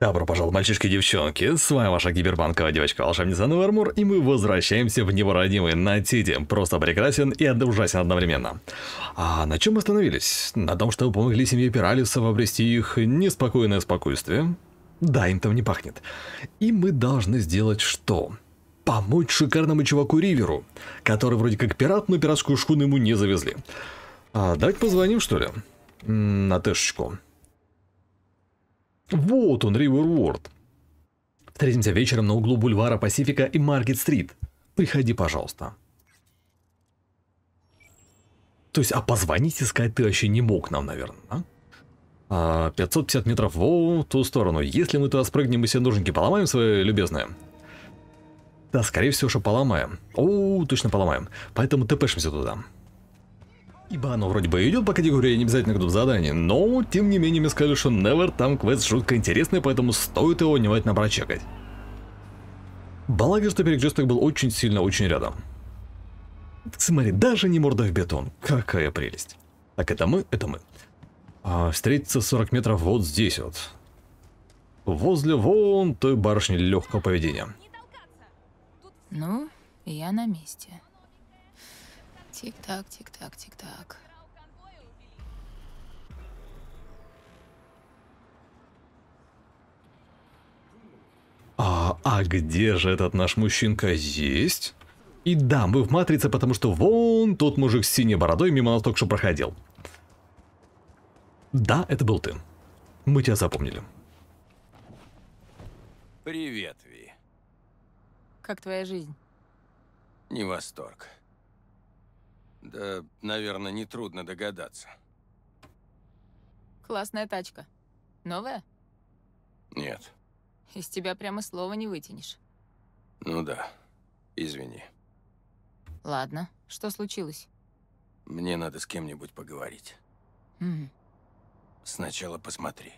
Добро пожаловать, мальчишки и девчонки, с вами ваша кибербанковая девочка-волшебница Нуэрмур, и мы возвращаемся в него Натиди, просто прекрасен и ужасен одновременно. А на чем мы остановились? На том, что помогли семье Пиралисов обрести их неспокойное спокойствие? Да, им там не пахнет. И мы должны сделать что? Помочь шикарному чуваку Риверу, который вроде как пират, но пиратскую шхуну ему не завезли. А, давайте позвоним, что ли? На тышечку. Вот он, Риверворд. Встретимся вечером на углу бульвара Пасифика и Маркет-стрит. Приходи, пожалуйста. То есть, а позвонить и сказать, ты вообще не мог нам, наверное, да? 550 а, метров в ту сторону. Если мы туда спрыгнем и все ножники поломаем свои, любезные. Да, скорее всего, что поломаем. О, точно поломаем. Поэтому тпшимся туда. Ибо оно вроде бы идет по категории не обязательно кто в задании, но тем не менее мне сказали, что Never там квест жутко интересный, поэтому стоит его внимательно прочекать. Благо, что перекресток был очень сильно очень рядом. Смотри, даже не морда в бетон. Какая прелесть. Так, это мы, это мы. А, встретиться 40 метров вот здесь вот. Возле вон той барышни легкого поведения. Ну, я на месте. Тик-так, тик-так, тик-так. А, а где же этот наш мужчинка есть? И да, мы в Матрице, потому что вон тот мужик с синей бородой мимо нас только что проходил. Да, это был ты. Мы тебя запомнили. Привет, Ви. Как твоя жизнь? Не восторг. Да, наверное, нетрудно догадаться. Классная тачка. Новая? Нет. Из тебя прямо слова не вытянешь. Ну да. Извини. Ладно. Что случилось? Мне надо с кем-нибудь поговорить. Угу. Сначала посмотри.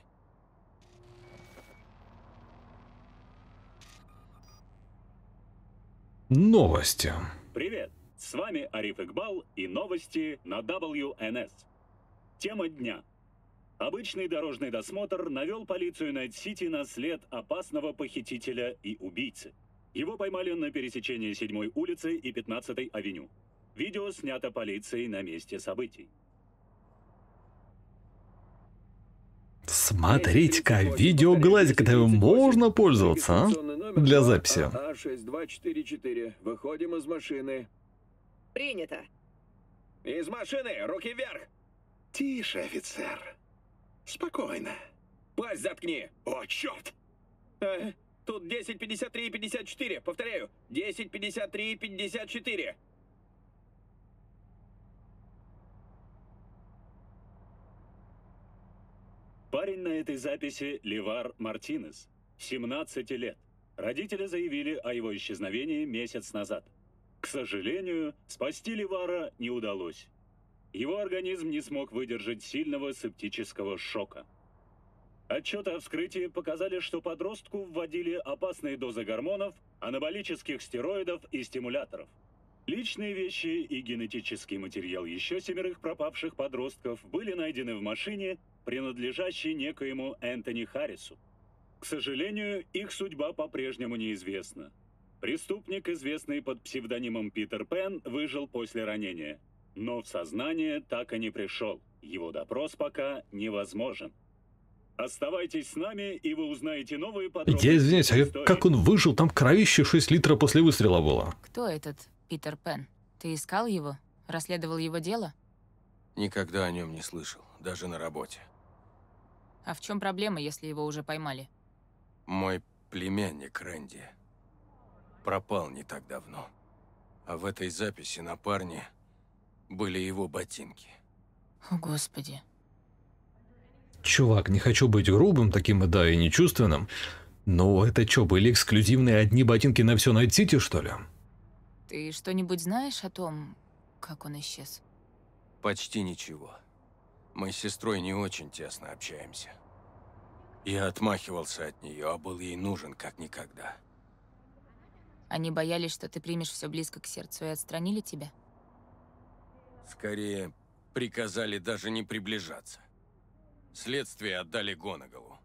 Новости. Привет. С вами Ариф Игбал и новости на WNS. Тема дня. Обычный дорожный досмотр навел полицию Найт-Сити на след опасного похитителя и убийцы. Его поймали на пересечении 7 улицы и 15 авеню. Видео снято полицией на месте событий. Смотрите-ка, видеоглазик, это можно пользоваться, а? Для записи. а 6 выходим из машины. Принято. Из машины! Руки вверх! Тише, офицер. Спокойно. Пасть заткни! О, черт! А, э, тут 10.53 и 54. Повторяю, 10.53 и 54. Парень на этой записи Левар Мартинес, 17 лет. Родители заявили о его исчезновении месяц назад. К сожалению, спасти Левара не удалось. Его организм не смог выдержать сильного септического шока. Отчеты о вскрытии показали, что подростку вводили опасные дозы гормонов, анаболических стероидов и стимуляторов. Личные вещи и генетический материал еще семерых пропавших подростков были найдены в машине, принадлежащей некоему Энтони Харрису. К сожалению, их судьба по-прежнему неизвестна. Преступник, известный под псевдонимом Питер Пен, выжил после ранения. Но в сознание так и не пришел. Его допрос пока невозможен. Оставайтесь с нами, и вы узнаете новые подробности. Я извиняюсь, а как он выжил? Там кровище 6 литров после выстрела было. Кто этот Питер Пен? Ты искал его? Расследовал его дело? Никогда о нем не слышал, даже на работе. А в чем проблема, если его уже поймали? Мой племянник Рэнди пропал не так давно. А в этой записи на парне были его ботинки. О, Господи. Чувак, не хочу быть грубым таким, и да, и нечувственным, но это что, были эксклюзивные одни ботинки на все Найт Сити, что ли? Ты что-нибудь знаешь о том, как он исчез? Почти ничего. Мы с сестрой не очень тесно общаемся. Я отмахивался от нее, а был ей нужен как никогда. Они боялись, что ты примешь все близко к сердцу и отстранили тебя? Скорее, приказали даже не приближаться. Следствие отдали Гоноголу.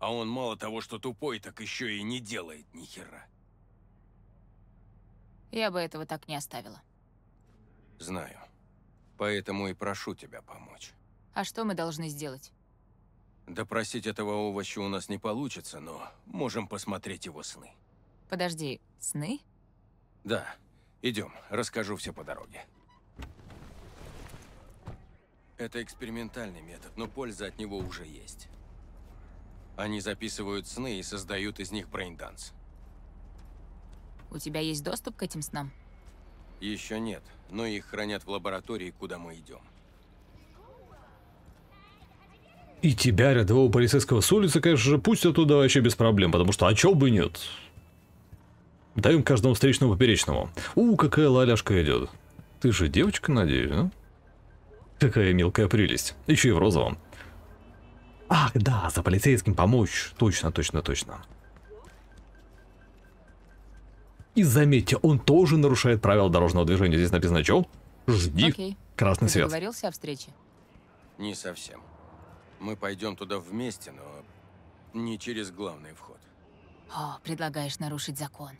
А он мало того, что тупой, так еще и не делает ни хера. Я бы этого так не оставила. Знаю. Поэтому и прошу тебя помочь. А что мы должны сделать? Допросить этого овоща у нас не получится, но можем посмотреть его сны. Подожди, Сны? Да. Идем, расскажу все по дороге. Это экспериментальный метод, но польза от него уже есть. Они записывают сны и создают из них брейнданс. У тебя есть доступ к этим снам? Еще нет, но их хранят в лаборатории, куда мы идем. И тебя, рядового полицейского с улицы, конечно же, пустят туда вообще без проблем, потому что а чё бы нет? Даем каждому встречному поперечному. У, какая лаляшка идет. Ты же девочка, надеюсь, а? Какая мелкая прелесть. Еще и в розовом. Ах, да, за полицейским помочь. Точно, точно, точно. И заметьте, он тоже нарушает правила дорожного движения. Здесь написано что? Жди. Окей. Красный свет. договорился о встрече? Не совсем. Мы пойдем туда вместе, но не через главный вход. О, предлагаешь нарушить закон.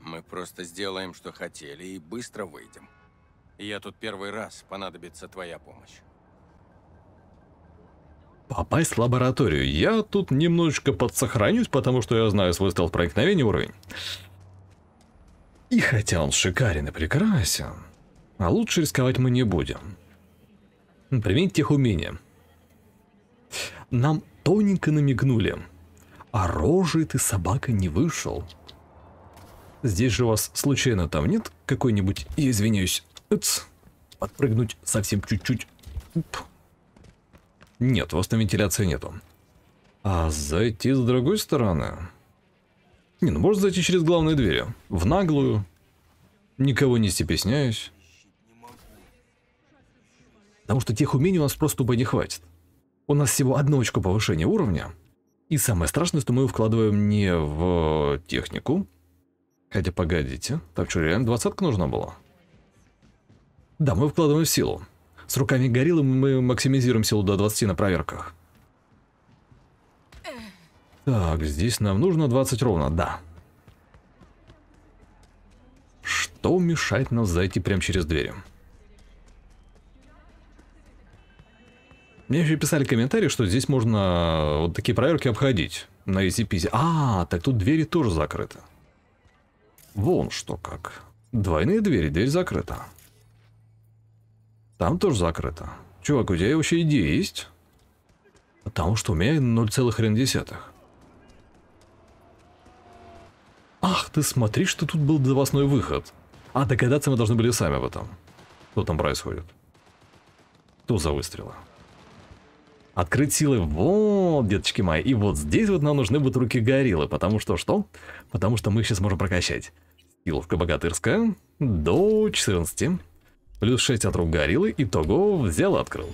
Мы просто сделаем, что хотели, и быстро выйдем. Я тут первый раз, понадобится твоя помощь. Попасть в лабораторию. Я тут немножечко подсохранюсь, потому что я знаю свой стелс проникновения уровень. И хотя он шикарен и прекрасен, а лучше рисковать мы не будем. Применить тех умения. Нам тоненько намигнули. А рожей ты, собака, не вышел. Здесь же у вас случайно там нет какой-нибудь, я извиняюсь, Эц. подпрыгнуть совсем чуть-чуть. Нет, у вас там вентиляции нету. А зайти с другой стороны? Не, ну можно зайти через главные двери. В наглую. Никого не стесняюсь, Потому что тех умений у нас просто бы не хватит. У нас всего одно очко повышения уровня. И самое страшное, что мы его вкладываем не в технику, Хотя, погодите, так что реально двадцатка нужна была? Да, мы вкладываем силу. С руками гориллы мы максимизируем силу до 20 на проверках. Так, здесь нам нужно 20 ровно, да. Что мешает нам зайти прямо через двери? Мне еще писали комментарии, что здесь можно вот такие проверки обходить на изи-пизи. А, так тут двери тоже закрыты. Вон что как. Двойные двери, дверь закрыта. Там тоже закрыто. Чувак, у тебя вообще идея есть? Потому что у меня 0,1. Ах, ты смотри, что тут был запасной выход. А догадаться мы должны были сами об этом. Что там происходит? Что за выстрелы? Открыть силы вот, деточки мои. И вот здесь вот нам нужны будут руки гориллы. Потому что что? Потому что мы их сейчас можем прокачать. Силовка богатырская до 14. Плюс 6 от рук гориллы. Итого взял открыл.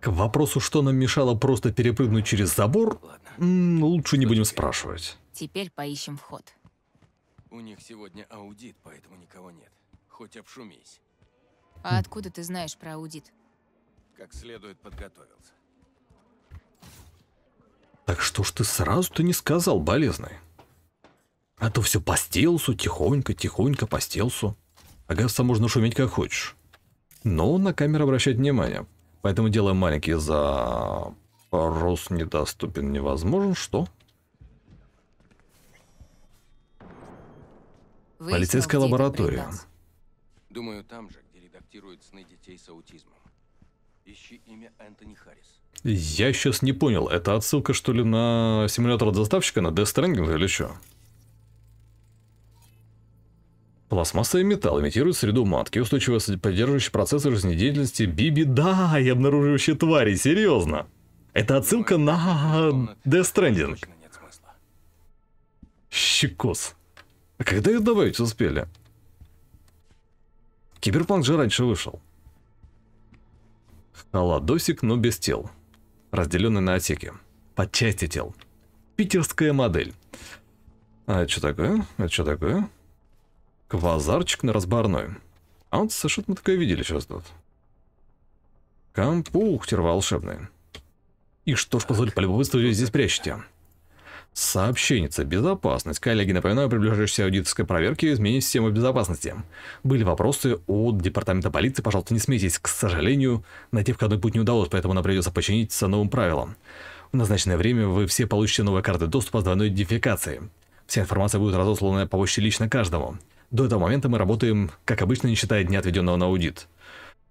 К вопросу, что нам мешало просто перепрыгнуть через забор, Ладно. лучше не будем спрашивать. Теперь поищем вход. У них сегодня аудит, поэтому никого нет. Хоть обшумись. А откуда ты знаешь про аудит? Как следует подготовился. Так что ж ты сразу-то не сказал, болезный? А то все по стелсу, тихонько, тихонько по стелсу. Оказывается, можно шуметь как хочешь. Но на камеру обращать внимание. Поэтому делаем маленький за... Рост недоступен, невозможен. Что? Полицейская лаборатория. Думаю, там же, где редактируют сны детей с аутизмом. Ищи имя Энтони Харрис. Я сейчас не понял, это отсылка что ли на симулятор заставщика на Death Stranding или что? Пластмасса и металл имитируют среду матки, устойчиво поддерживающие процессы жизнедеятельности Биби, да, и обнаруживающие твари, серьезно. Это отсылка на Death Stranding. Щекос. А когда ее добавить успели? Киберпанк же раньше вышел. Холодосик, но без тел. Разделенный на отсеки. По части тел. Питерская модель. А это что такое? Это а что такое? Квазарчик на разборной. А вот что-то мы такое видели сейчас тут. Компьютер волшебный. И что ж, позволь полюбопытствовать, здесь прячете? Сообщенница. Безопасность. Коллеги, напоминаю, приближающейся аудиторской проверки изменить систему безопасности. Были вопросы от департамента полиции, пожалуйста, не смейтесь. К сожалению, найти входной путь не удалось, поэтому нам придется починиться новым правилам. В назначенное время вы все получите новые карты доступа с двойной идентификацией. Вся информация будет разослана по почте лично каждому. До этого момента мы работаем, как обычно, не считая дня, отведенного на аудит.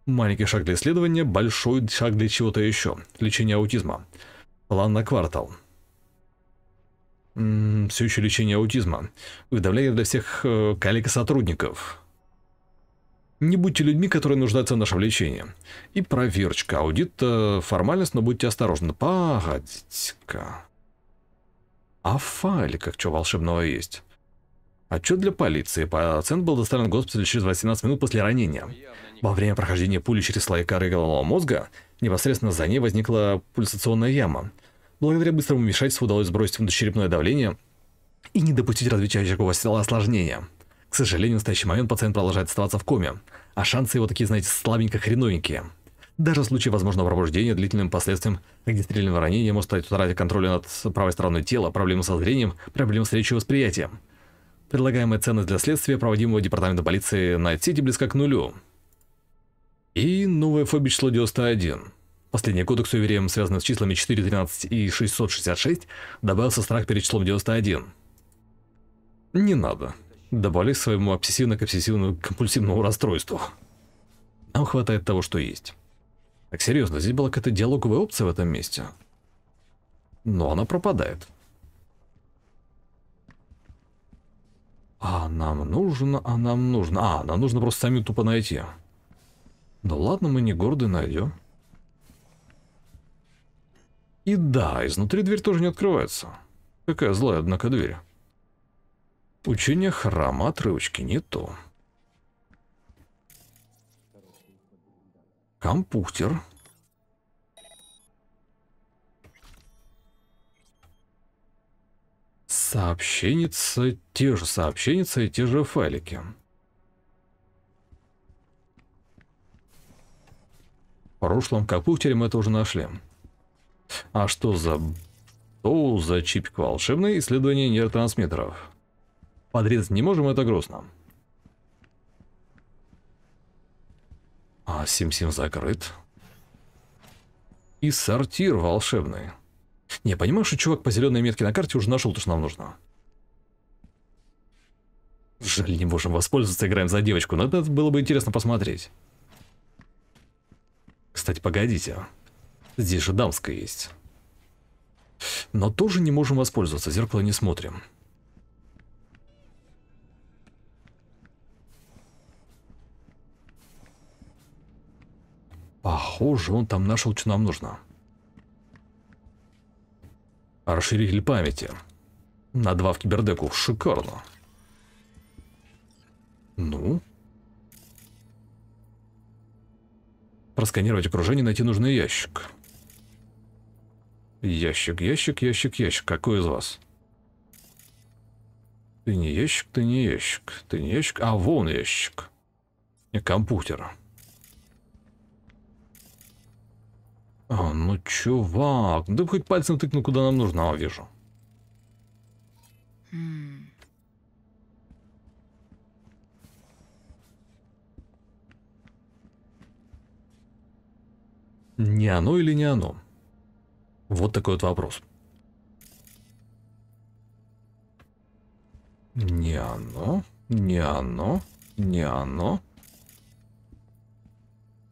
Маленький шаг для исследования, большой шаг для чего-то еще. Лечение аутизма. План на квартал все еще лечение аутизма. Выдавление для всех э, коллег и сотрудников. Не будьте людьми, которые нуждаются в нашем лечении. И проверочка. Аудит – формальность, но будьте осторожны. Погодите-ка. А файле как что волшебного есть? Отчет для полиции. Пациент был доставлен в госпиталь через 18 минут после ранения. Во время прохождения пули через слои коры головного мозга непосредственно за ней возникла пульсационная яма – Благодаря быстрому вмешательству удалось сбросить внутричерепное давление и не допустить развития очагового села осложнения. К сожалению, в настоящий момент пациент продолжает оставаться в коме, а шансы его такие, знаете, слабенько-хреновенькие. Даже в случае возможного пробуждения длительным последствием регистрированного ранения может стать утрата контроля над правой стороной тела, проблемы со зрением, проблемы с речью и восприятием. Предлагаемая ценность для следствия, проводимого департамента полиции на сети близка к нулю. И новая фобия число 91. Последние годы к суевериям, связанным с числами 4, 13 и 666, добавился страх перед числом 91. Не надо. Добавляй своему обсессивно-компульсивному расстройству. Нам хватает того, что есть. Так серьезно, здесь была какая-то диалоговая опция в этом месте. Но она пропадает. А нам нужно, а нам нужно. А, нам нужно просто сами тупо найти. Да ладно, мы не горды найдем. И да, изнутри дверь тоже не открывается. Какая злая, однако, дверь. Учение храма, отрывочки не то. Компьютер. Сообщеница, те же сообщеницы и те же файлики. В прошлом компьютере мы это уже нашли. А что за... Что за чипик волшебный? Исследование нейротрансмиттеров. Подрезать не можем, это грустно. А, Сим-Сим закрыт. И сортир волшебный. Не, понимаешь, что чувак по зеленой метке на карте уже нашел то, что нам нужно. Жаль, не можем воспользоваться, играем за девочку, но это было бы интересно посмотреть. Кстати, погодите. Здесь же дамская есть. Но тоже не можем воспользоваться, зеркало не смотрим. Похоже, он там нашел, что нам нужно. Расширитель памяти. На два в кибердеку. Шикарно. Ну? Просканировать окружение, найти нужный ящик. Ящик, ящик, ящик, ящик. Какой из вас? Ты не ящик, ты не ящик. Ты не ящик, а вон ящик. И компьютер. А, ну чувак. Да хоть пальцем тыкну, куда нам нужно. А, вижу. Не оно или не оно? Вот такой вот вопрос. Не оно, не оно, не оно.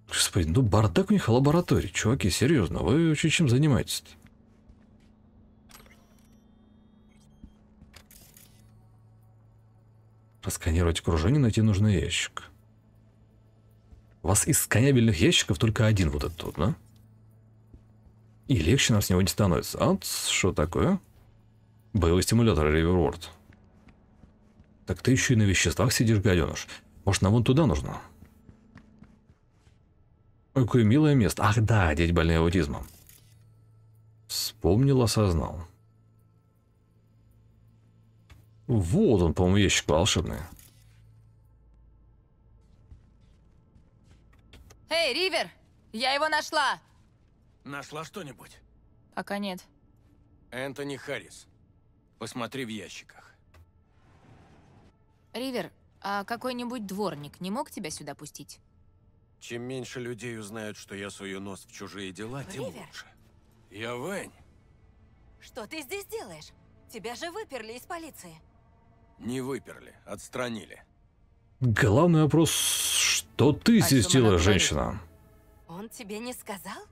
Господи, ну бардак у них лабораторий. Чуваки, серьезно, вы вообще чем занимаетесь? -то? Расканировать окружение, найти нужный ящик. У вас из сканябельных ящиков только один вот этот вот, да? И легче нам с него не становится. А что такое? Боевой стимулятор Риверворд. Так ты еще и на веществах сидишь, гаденыш. Может, нам вон туда нужно? Какое милое место. Ах да, дети больные аутизмом. Вспомнил, осознал. Вот он, по-моему, ящик волшебный. Эй, Ривер! Я его нашла! Нашла что-нибудь? Пока нет. Энтони Харрис. Посмотри в ящиках. Ривер, а какой-нибудь дворник не мог тебя сюда пустить? Чем меньше людей узнают, что я сую нос в чужие дела, Ривер. тем лучше. Я Вэнь. Что ты здесь делаешь? Тебя же выперли из полиции. Не выперли, отстранили. Главный вопрос, что ты а здесь делаешь, женщина? Он тебе не сказал?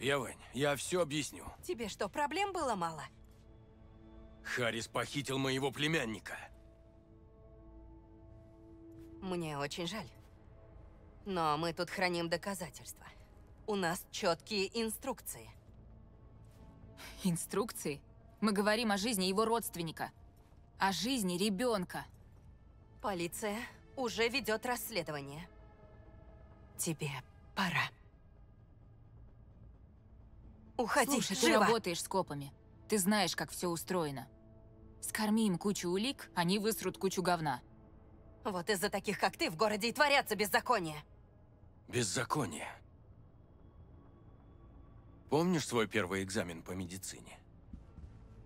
Явань, я все объясню. Тебе что, проблем было мало? Харис похитил моего племянника. Мне очень жаль. Но мы тут храним доказательства. У нас четкие инструкции. Инструкции? Мы говорим о жизни его родственника. О жизни ребенка. Полиция уже ведет расследование. Тебе пора. Уходи, Слушай, живо. ты работаешь с копами. Ты знаешь, как все устроено. Скорми им кучу улик, они высрут кучу говна. Вот из-за таких, как ты, в городе и творятся беззакония. Беззаконие. Помнишь свой первый экзамен по медицине?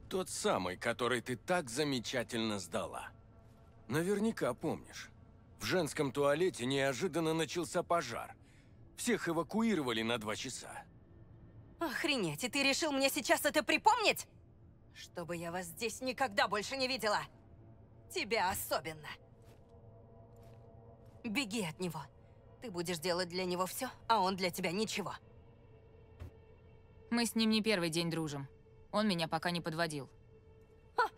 Тот самый, который ты так замечательно сдала. Наверняка помнишь. В женском туалете неожиданно начался пожар. Всех эвакуировали на два часа. Охренеть, и ты решил мне сейчас это припомнить? Чтобы я вас здесь никогда больше не видела. Тебя особенно. Беги от него. Ты будешь делать для него все, а он для тебя ничего. Мы с ним не первый день дружим. Он меня пока не подводил. Ха,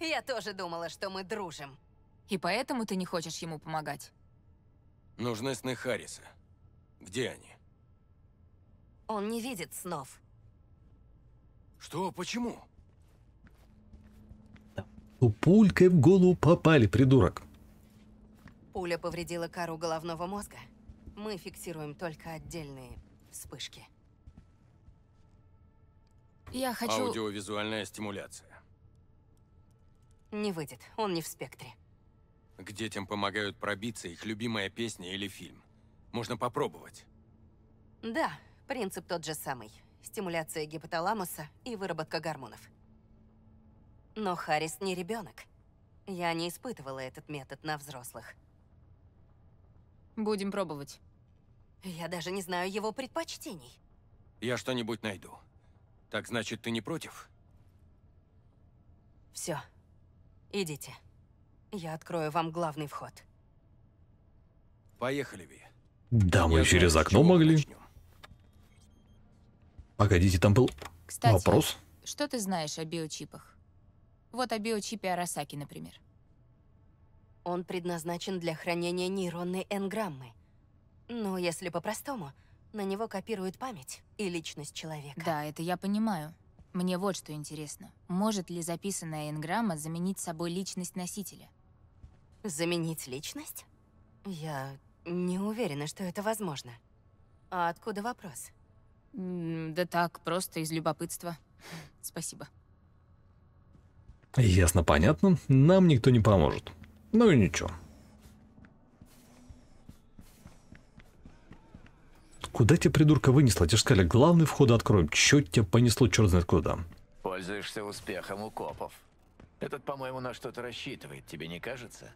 я тоже думала, что мы дружим. И поэтому ты не хочешь ему помогать? Нужны сны Харриса. Где они? Он не видит снов. Что? Почему? У ну, Пулькой в голову попали, придурок. Пуля повредила кору головного мозга. Мы фиксируем только отдельные вспышки. Я хочу... Аудиовизуальная стимуляция. Не выйдет, он не в спектре. К детям помогают пробиться их любимая песня или фильм. Можно попробовать. Да, Принцип тот же самый. Стимуляция гипоталамуса и выработка гормонов. Но Харрис не ребенок. Я не испытывала этот метод на взрослых. Будем пробовать. Я даже не знаю его предпочтений. Я что-нибудь найду. Так значит, ты не против? Все. Идите. Я открою вам главный вход. Поехали, Ви. Да, мы Я через знаю, окно могли. Начнем. Погодите, там был Кстати, вопрос? что ты знаешь о биочипах? Вот о биочипе Арасаки, например. Он предназначен для хранения нейронной энграммы. Но если по-простому, на него копируют память и личность человека. Да, это я понимаю. Мне вот что интересно. Может ли записанная энграмма заменить собой личность носителя? Заменить личность? Я не уверена, что это возможно. А откуда вопрос? Да так, просто из любопытства. Спасибо. Ясно, понятно. Нам никто не поможет. Ну и ничего. Куда тебя придурка вынесла? Тебе же сказали, главный вход откроем. Чё тебя понесло черт знает куда? Пользуешься успехом у копов. Этот, по-моему, на что-то рассчитывает, тебе не кажется?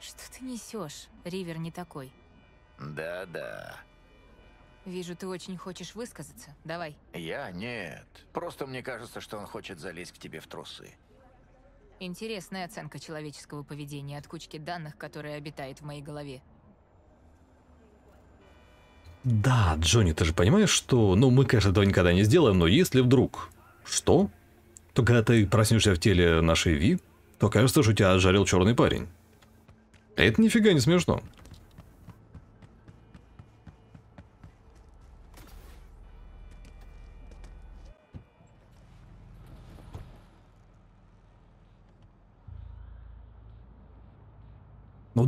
Что ты несешь? Ривер не такой. Да-да. Вижу, ты очень хочешь высказаться. Давай. Я? Нет. Просто мне кажется, что он хочет залезть к тебе в трусы. Интересная оценка человеческого поведения от кучки данных, которые обитает в моей голове. Да, Джонни, ты же понимаешь, что... Ну, мы, конечно, этого никогда не сделаем, но если вдруг... Что? То когда ты проснешься в теле нашей Ви, то кажется, что тебя отжарил черный парень. Это нифига не смешно.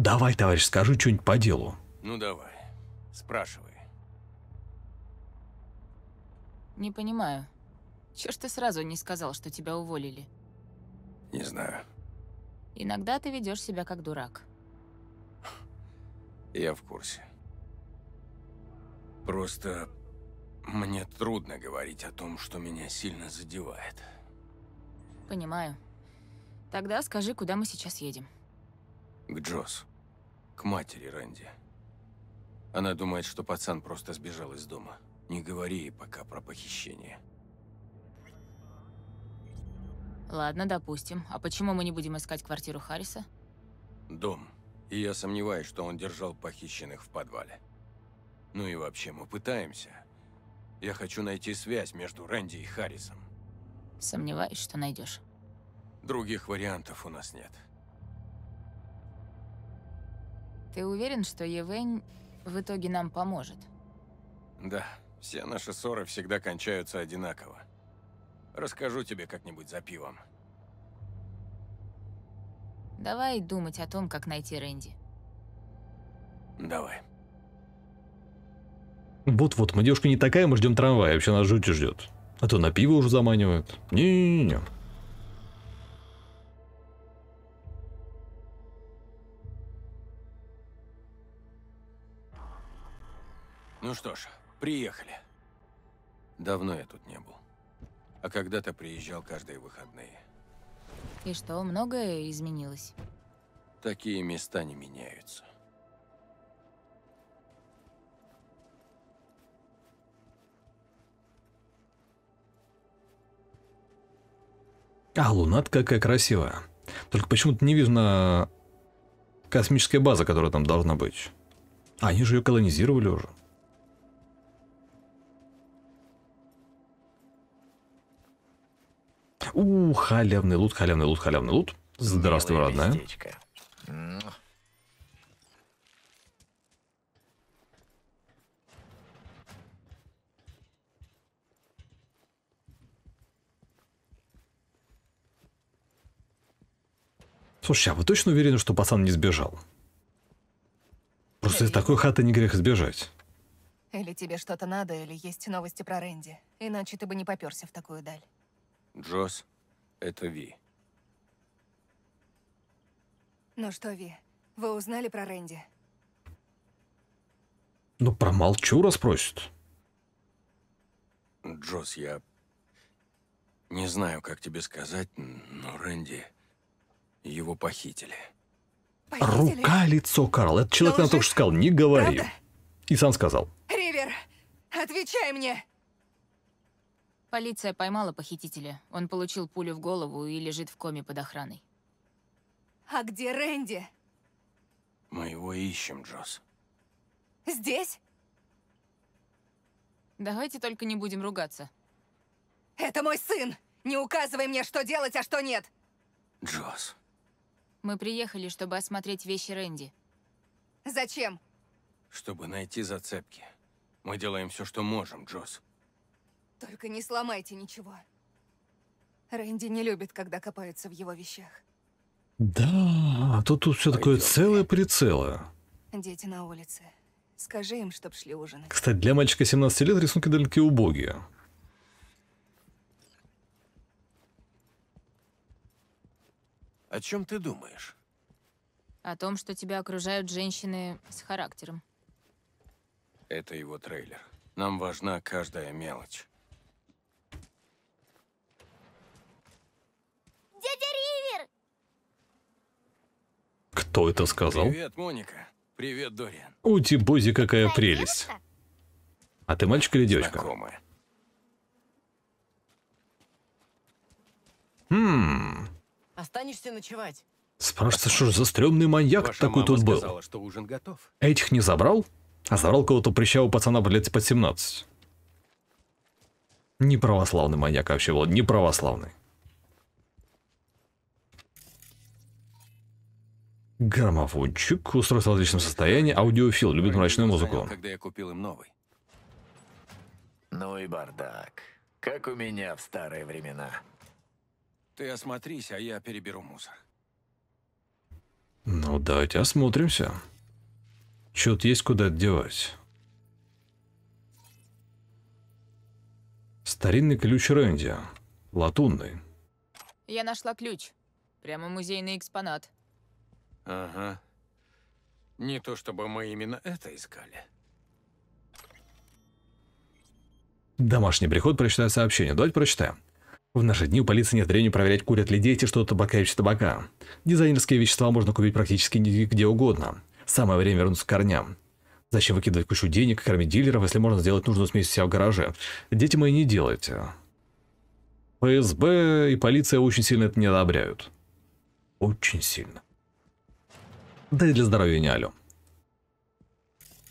Давай, товарищ, скажи что-нибудь по делу. Ну давай, спрашивай. Не понимаю. Чё ж ты сразу не сказал, что тебя уволили? Не знаю. Иногда ты ведешь себя как дурак. Я в курсе. Просто мне трудно говорить о том, что меня сильно задевает. Понимаю. Тогда скажи, куда мы сейчас едем. К Джосс. К матери Рэнди. Она думает, что пацан просто сбежал из дома. Не говори ей пока про похищение. Ладно, допустим. А почему мы не будем искать квартиру Харриса? Дом. И я сомневаюсь, что он держал похищенных в подвале. Ну и вообще, мы пытаемся. Я хочу найти связь между Рэнди и Харрисом. Сомневаюсь, что найдешь. Других вариантов у нас нет. Ты уверен, что Евень в итоге нам поможет? Да, все наши ссоры всегда кончаются одинаково. Расскажу тебе как-нибудь за пивом. Давай думать о том, как найти Рэнди. Давай. Вот-вот, мы девушка не такая, мы ждем трамвая, вообще нас жуть ждет. А то на пиво уже заманивают. Не-не-не. Ну что ж, приехали. Давно я тут не был. А когда-то приезжал каждые выходные. И что, многое изменилось? Такие места не меняются. А, луна какая красивая. Только почему-то не видно космическая база, которая там должна быть. А, они же ее колонизировали уже. халявный лут, халявный лут, халявный лут. Здравствуй, Милое родная. Местечко. Слушай, а вы точно уверены, что пацан не сбежал? Просто из такой хаты не грех сбежать. Или тебе что-то надо, или есть новости про Рэнди. Иначе ты бы не попёрся в такую даль. Джосс, это Ви. Ну что, Ви, вы узнали про Рэнди? Ну, про Молчура спросит. Джосс, я не знаю, как тебе сказать, но Рэнди... Его похитили. похитили? Рука, лицо, Карл. Этот человек нам только что сказал, не говори. Правда? И сам сказал. Ривер, отвечай мне. Полиция поймала похитителя. Он получил пулю в голову и лежит в коме под охраной. А где Рэнди? Мы его ищем, Джос. Здесь? Давайте только не будем ругаться. Это мой сын! Не указывай мне, что делать, а что нет! Джос. Мы приехали, чтобы осмотреть вещи Рэнди. Зачем? Чтобы найти зацепки. Мы делаем все, что можем, Джосс. Только не сломайте ничего. Рэнди не любит, когда копаются в его вещах. Да, а тут тут все такое целое прицело. Дети на улице. Скажи им, чтоб шли ужинать. Кстати, для мальчика 17 лет рисунки далеки убогие. О чем ты думаешь? О том, что тебя окружают женщины с характером. Это его трейлер. Нам важна каждая мелочь. Дядя Ривер! Кто это сказал? Привет, Моника. Привет, Дориан. Ути Бузи, какая Конечно. прелесть. А ты мальчик или девочка? Знакомая. Хм. Останешься ночевать. Спрашивается, что же за стрёмный маньяк Ваша такой тут был? Сказала, что ужин готов. Этих не забрал? А забрал кого-то прищавого пацана лет под 17. Неправославный маньяк вообще был, неправославный. Граммофончик, устройство в отличном состоянии, аудиофил, любит мрачную музыку. Когда я купил им новый. Ну и бардак. Как у меня в старые времена. Ты осмотрись, а я переберу мусор. Ну, давайте осмотримся. Чё-то есть куда девать. Старинный ключ Рэнди. Латунный. Я нашла ключ. Прямо музейный экспонат. Ага. Не то чтобы мы именно это искали. Домашний приход прочитаю сообщение. Давайте прочитаем. В наши дни у полиции нет времени проверять, курят ли дети что-то табака и табака. Дизайнерские вещества можно купить практически где угодно. Самое время вернуться к корням. Зачем выкидывать кучу денег и кормить дилеров, если можно сделать нужную смесь себя в гараже? Дети мои не делайте. ФСБ и полиция очень сильно это не одобряют. Очень сильно. Да и для здоровья не алю.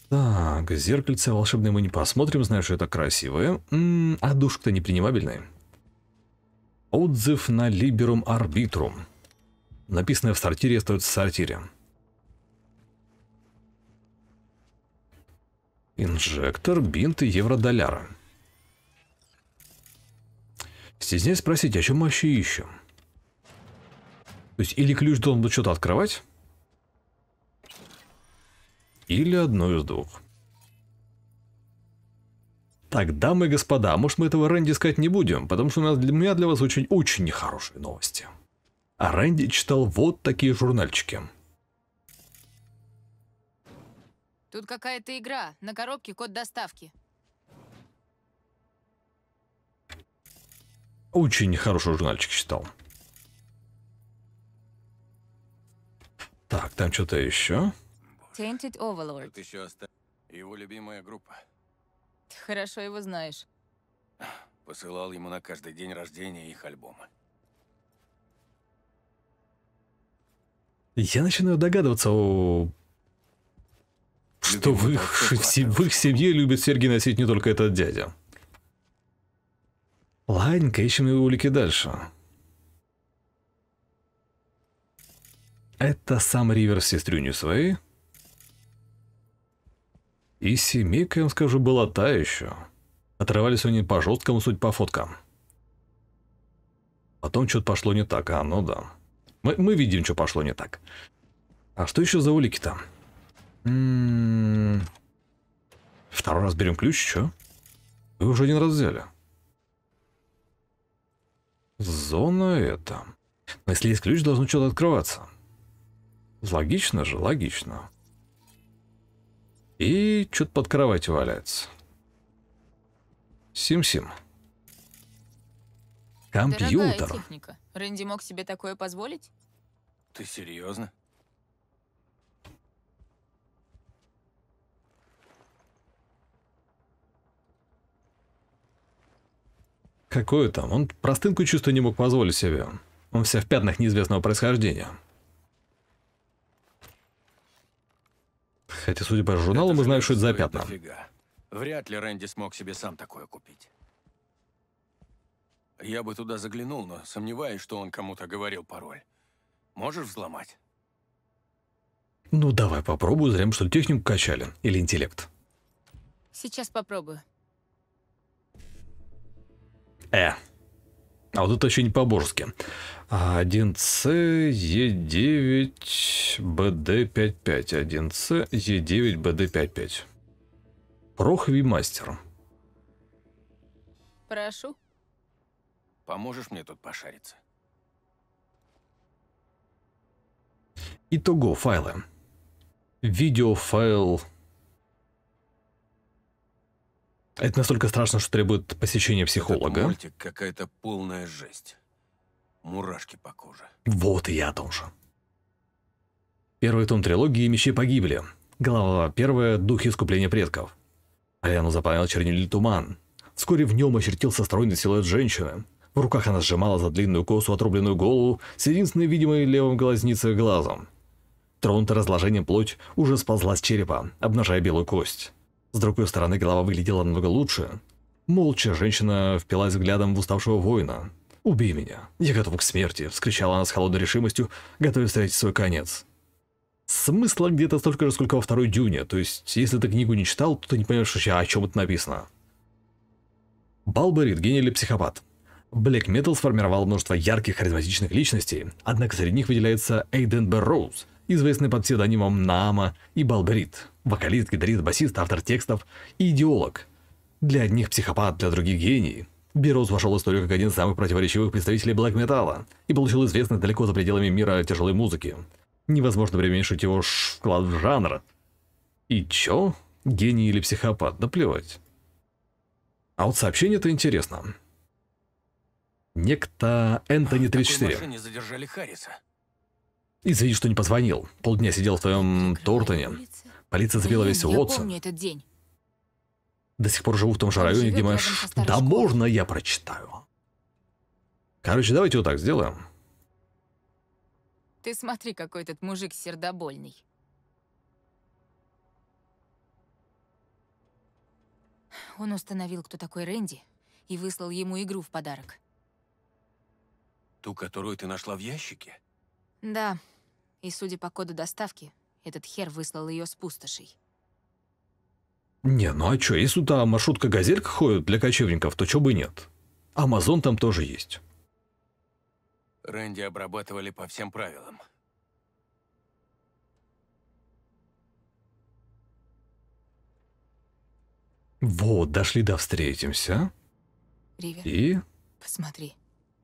Так, зеркальце волшебное мы не посмотрим, знаю, что это красивое. М -м, а душка-то непринимабельная. Отзыв на Liberum Arbitrum. Написанное в сортире остается в сортире. Инжектор, бинты евро-доллара. Стесняюсь спросить, о а чем мы вообще ищем? То есть или ключ должен будет что-то открывать, или одно из двух. Так, дамы и господа, может мы этого Рэнди искать не будем, потому что у, нас, для меня для вас очень, очень нехорошие новости. А Рэнди читал вот такие журнальчики. Тут какая-то игра, на коробке код доставки. Очень хороший журнальчик читал. Так, там что-то еще. Tainted Overlord. Тут еще оста... Его любимая группа. Ты хорошо его знаешь. Посылал ему на каждый день рождения их альбома. Я начинаю догадываться, о... что в их, в их семье любит Сергей носить не только этот дядя. Ладненько, ищем его улики дальше. Это сам Ривер с сестрюнью своей. И семейка, я вам скажу, была та еще. Отрывались они по жесткому, суть по фоткам. Потом что-то пошло не так, а ну да. Мы, мы видим, что пошло не так. А что еще за улики там? М-м-м. Второй раз берем ключ, что? Вы уже один раз взяли. Зона это. Но если есть ключ, должно что-то открываться. Логично же, логично. И что-то под кроватью валяется. Сим-сим. Компьютер. техника. Рэнди мог себе такое позволить? Ты серьезно? Какое там? Он простынку чувства не мог позволить себе. Он вся в пятнах неизвестного происхождения. Хотя, судя по журналу, это мы знаем, что это за пятна. Дофига. Вряд ли Рэнди смог себе сам такое купить. Я бы туда заглянул, но сомневаюсь, что он кому-то говорил пароль. Можешь взломать? Ну, давай попробую, зря, что технику качали. Или интеллект. Сейчас попробую. Э, а вот это еще не по-божески. 1С, Е9, БД55. 1С, Е9, БД55. Прохви мастер. Прошу. Поможешь мне тут пошариться? Итого файлы. Видеофайл это настолько страшно, что требует посещения психолога. Этот мультик какая-то полная жесть. Мурашки по коже. Вот и я о том же. Первый том трилогии «Мечи погибли». Глава первая «Духи искупления предков». Алену запомнил чернильный туман. Вскоре в нем очертился стройный силуэт женщины. В руках она сжимала за длинную косу отрубленную голову с единственной видимой левым глазницей глазом. Тронутая разложением плоть уже сползла с черепа, обнажая белую кость. С другой стороны, голова выглядела намного лучше. Молча женщина впилась взглядом в уставшего воина. «Убей меня! Я готов к смерти!» – вскричала она с холодной решимостью, готовясь встретить свой конец. Смысла где-то столько же, сколько во второй Дюне, то есть, если ты книгу не читал, то ты не поймешь вообще, о чем это написано. Балберит, гений или психопат? Блэк Metal сформировал множество ярких, харизматичных личностей, однако среди них выделяется Эйден Берроуз, известный под псевдонимом НАМА и Балберит вокалист, гитарист, басист, автор текстов и идеолог. Для одних психопат, для других гений. Бероуз вошел в историю как один из самых противоречивых представителей блэк-металла и получил известность далеко за пределами мира тяжелой музыки. Невозможно преуменьшить его вклад в жанр. И чё? Гений или психопат? Да плевать. А вот сообщение-то интересно. Некто Энтони 34. А задержали Харриса. Извини, что не позвонил. Полдня сидел в твоем Тортоне. Полиция забила весь Уотсон. Я помню этот день. До сих пор живу в том же районе, где моя... Да можно я прочитаю? Короче, давайте вот так сделаем. Ты смотри, какой этот мужик сердобольный. Он установил, кто такой Рэнди, и выслал ему игру в подарок. Ту, которую ты нашла в ящике? Да. И судя по коду доставки, этот хер выслал ее с пустошей. Не, ну а чё, если та маршрутка газелька ходит для кочевников, то чё бы нет. Амазон там тоже есть. Рэнди обрабатывали по всем правилам. Вот, дошли до встретимся. Ривер, и... посмотри,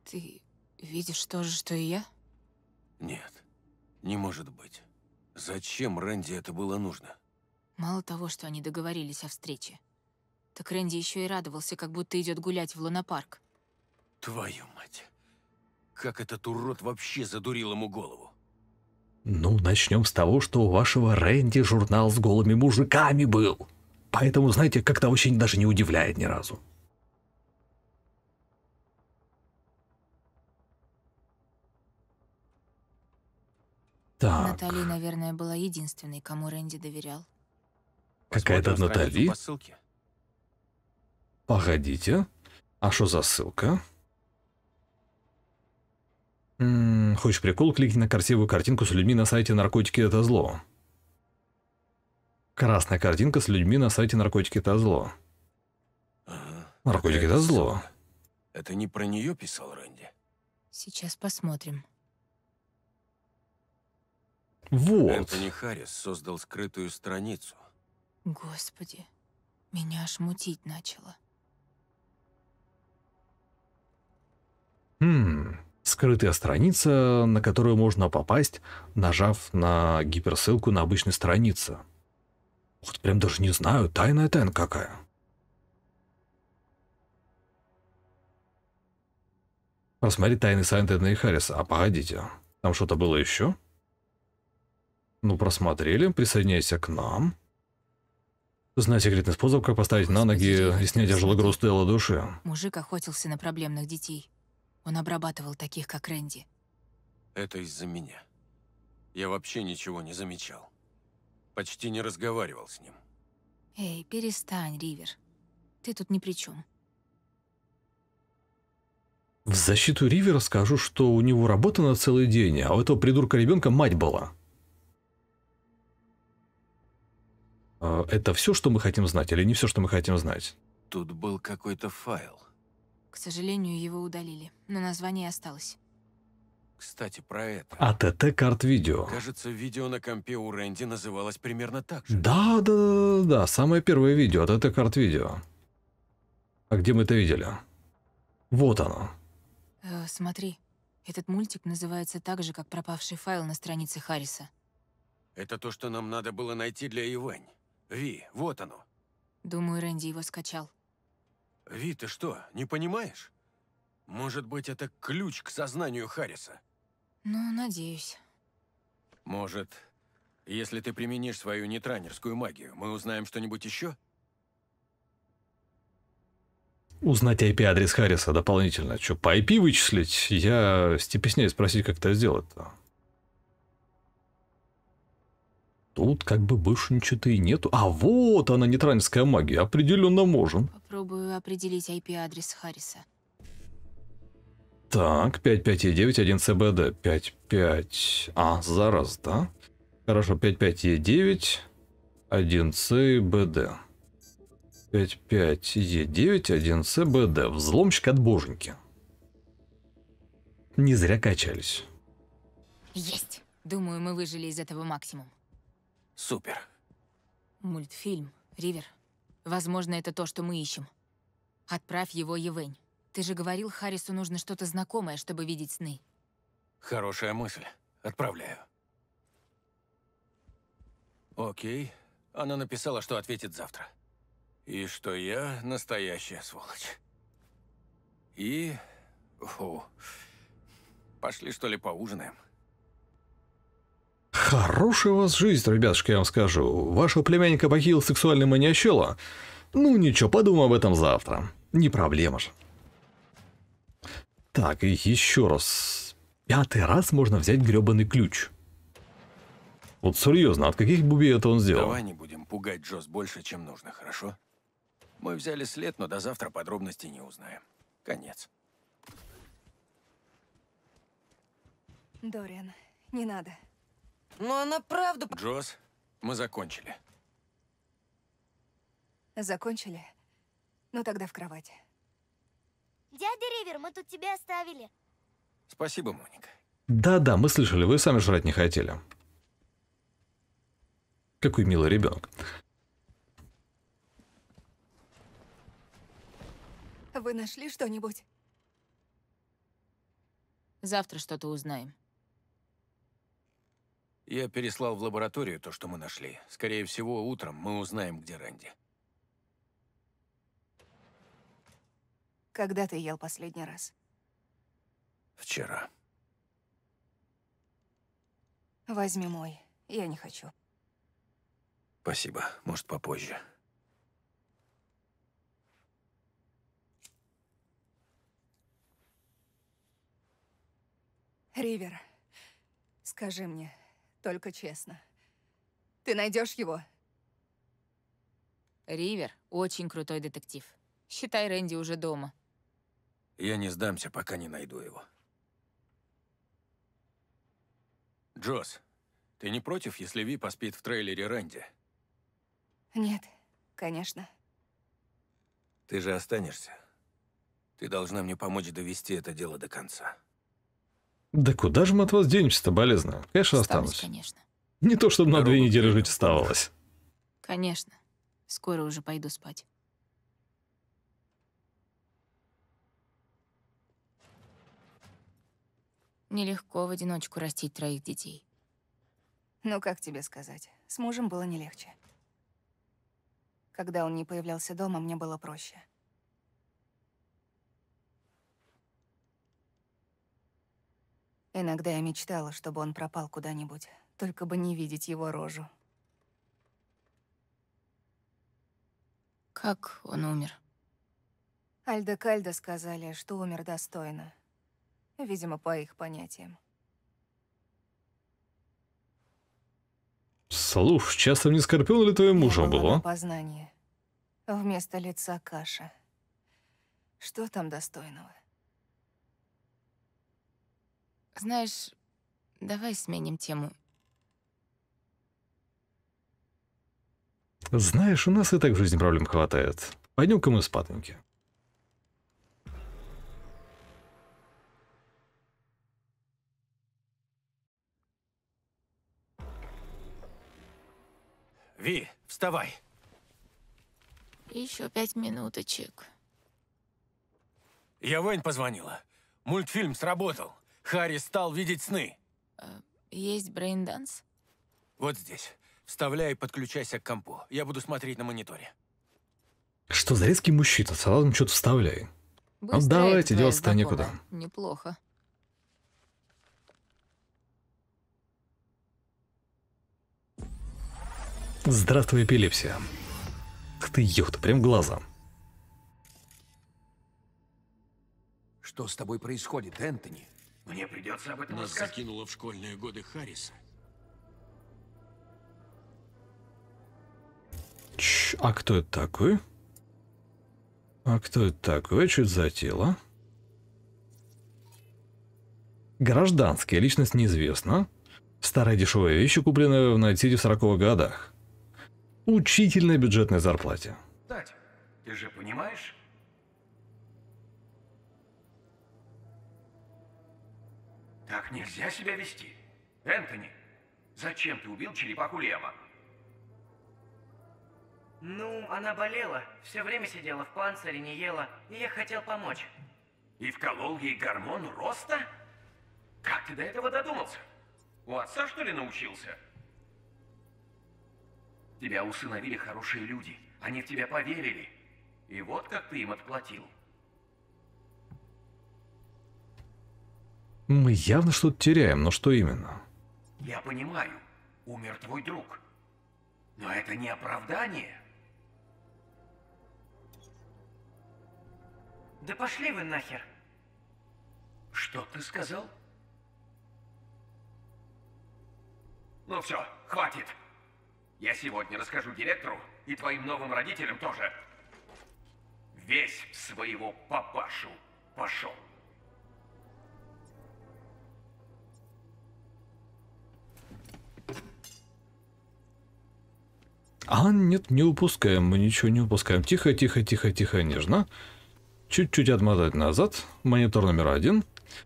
ты видишь то же, что и я? Нет, не может быть. Зачем Рэнди это было нужно? Мало того, что они договорились о встрече, так Рэнди еще и радовался, как будто идет гулять в лунопарк. Твою мать! Как этот урод вообще задурил ему голову? Ну, начнем с того, что у вашего Рэнди журнал с голыми мужиками был. Поэтому, знаете, как-то очень даже не удивляет ни разу. Так. Натали, наверное, была единственной, кому Рэнди доверял. Какая-то Натали? По Погодите. А что за ссылка? М -м, хочешь прикол, кликни на красивую картинку с людьми на сайте «Наркотики – это зло». Красная картинка с людьми на сайте «Наркотики – это зло». «Наркотики – это зло». Это не про нее писал Рэнди? Сейчас посмотрим. Вот. Энтони Харрис создал скрытую страницу. Господи, меня аж мутить начало. Хм, скрытая страница, на которую можно попасть, нажав на гиперссылку на обычной странице. Вот прям даже не знаю, тайная тайна какая. Посмотри тайный сайт энтони Харриса. А погодите, там что-то было еще? Ну, просмотрели, присоединяйся к нам. Знай секретный способ, как поставить Господи, на ноги и снять тяжелый груз тела души. Мужик охотился на проблемных детей. Он обрабатывал таких, как Рэнди. Это из-за меня. Я вообще ничего не замечал. Почти не разговаривал с ним. Эй, перестань, Ривер. Ты тут ни при чем. В защиту Ривера скажу, что у него работа на целый день, а у этого придурка ребенка мать была. А, это все, что мы хотим знать, или не все, что мы хотим знать? Тут был какой-то файл. К сожалению, его удалили, но название осталось. Кстати, про это. АТТ карт видео. Кажется, видео на компе у Рэнди называлось примерно так же. Да, да, да, да, да, самое первое видео, АТТ карт видео. А где мы это видели? Вот оно. Э, смотри, этот мультик называется так же, как пропавший файл на странице Харриса. Это то, что нам надо было найти для Ивань. Ви, вот оно. Думаю, Рэнди его скачал. Ви, ты что, не понимаешь? Может быть, это ключ к сознанию Харриса? Ну, надеюсь. Может, если ты применишь свою нетранерскую магию, мы узнаем что-нибудь еще? Узнать IP-адрес Харриса дополнительно. Что, по IP вычислить? Я степесняюсь спросить, как это сделать-то. Тут как бы больше ничего-то и нету. А вот она, нетранская магия. Определенно можем. Попробую определить IP-адрес Харриса. Так, 55E9, 1CBD. 55... А, зараз, да? Хорошо, 55E9, 1CBD. 55E9, 1CBD. Взломщик от боженьки. Не зря качались. Есть. Думаю, мы выжили из этого максимум. Супер. Мультфильм, Ривер. Возможно, это то, что мы ищем. Отправь его Евень. Ты же говорил, Харрису нужно что-то знакомое, чтобы видеть сны. Хорошая мысль. Отправляю. Окей. Она написала, что ответит завтра. И что я настоящая сволочь. И... Фу. Пошли, что ли, поужинаем? Хорошая у вас жизнь, ребятушки, я вам скажу. Вашего племянника похил сексуальный маниачело. Ну ничего, подумаю об этом завтра. Не проблема же. Так, и еще раз. Пятый раз можно взять гребаный ключ. Вот серьезно, от каких бубей это он сделал? Давай не будем пугать Джос больше, чем нужно, хорошо? Мы взяли след, но до завтра подробностей не узнаем. Конец. Дориан, не надо. Но ну, она правда... Джоз, мы закончили. Закончили? Ну тогда в кровати. Дядя Ривер, мы тут тебя оставили. Спасибо, Моника. Да-да, мы слышали, вы сами жрать не хотели. Какой милый ребенок. Вы нашли что-нибудь? Завтра что-то узнаем. Я переслал в лабораторию то, что мы нашли. Скорее всего, утром мы узнаем, где Рэнди. Когда ты ел последний раз? Вчера. Возьми мой. Я не хочу. Спасибо. Может, попозже. Ривер, скажи мне, только честно. Ты найдешь его? Ривер — очень крутой детектив. Считай, Рэнди уже дома. Я не сдамся, пока не найду его. Джосс, ты не против, если Ви поспит в трейлере Рэнди? Нет, конечно. Ты же останешься. Ты должна мне помочь довести это дело до конца. Да куда же мы от вас денемся-то, болезненно? Конечно, останусь. останусь. конечно. Не то, чтобы Дорога на две недели жить оставалось. Конечно. Скоро уже пойду спать. Нелегко в одиночку растить троих детей. Ну, как тебе сказать, с мужем было не легче. Когда он не появлялся дома, мне было проще. Иногда я мечтала, чтобы он пропал куда-нибудь, только бы не видеть его рожу. Как он умер? Альда Кальда сказали, что умер достойно. Видимо, по их понятиям. Слушай, часто не Скорпион или твоим мужем было? Познание. Вместо лица каша. Что там достойного? Знаешь, давай сменим тему. Знаешь, у нас и так в жизни проблем хватает. Пойдем-ка мы спатоньки. Ви, вставай. Еще пять минуточек. Я Вань позвонила. Мультфильм сработал. Харри стал видеть сны. А, есть брейнданс? Вот здесь. Вставляй и подключайся к компу. Я буду смотреть на мониторе. Что за резкий мужчина? Салатом что-то вставляй. ну давайте, делать-то некуда. Неплохо. Здравствуй, эпилепсия. Ты ёпта, прям глаза. Что с тобой происходит, Энтони? Мне придется об этом Нас сказать. закинуло в школьные годы Харриса. Ч а кто это такой? А кто это такой? Что это за тело? Гражданский, личность неизвестна. Старая дешевая вещь, купленная в Найтиде в 40-х годах. Учитель на бюджетной зарплате. Кстати, ты же понимаешь, Так нельзя себя вести. Энтони, зачем ты убил черепаху Лема? Ну, она болела, все время сидела в панцире, не ела, и я хотел помочь. И вколол ей гормон роста? Как ты до этого додумался? У отца, что ли, научился? Тебя усыновили хорошие люди, они в тебя поверили. И вот как ты им отплатил. Мы явно что-то теряем, но что именно? Я понимаю, умер твой друг. Но это не оправдание. Да пошли вы нахер. Что ты сказал? Ну все, хватит. Я сегодня расскажу директору и твоим новым родителям тоже. Весь своего папашу пошел. А нет, не упускаем, мы ничего не упускаем. Тихо, тихо, тихо, тихо, нежно. Чуть-чуть отмотать назад. Монитор номер один.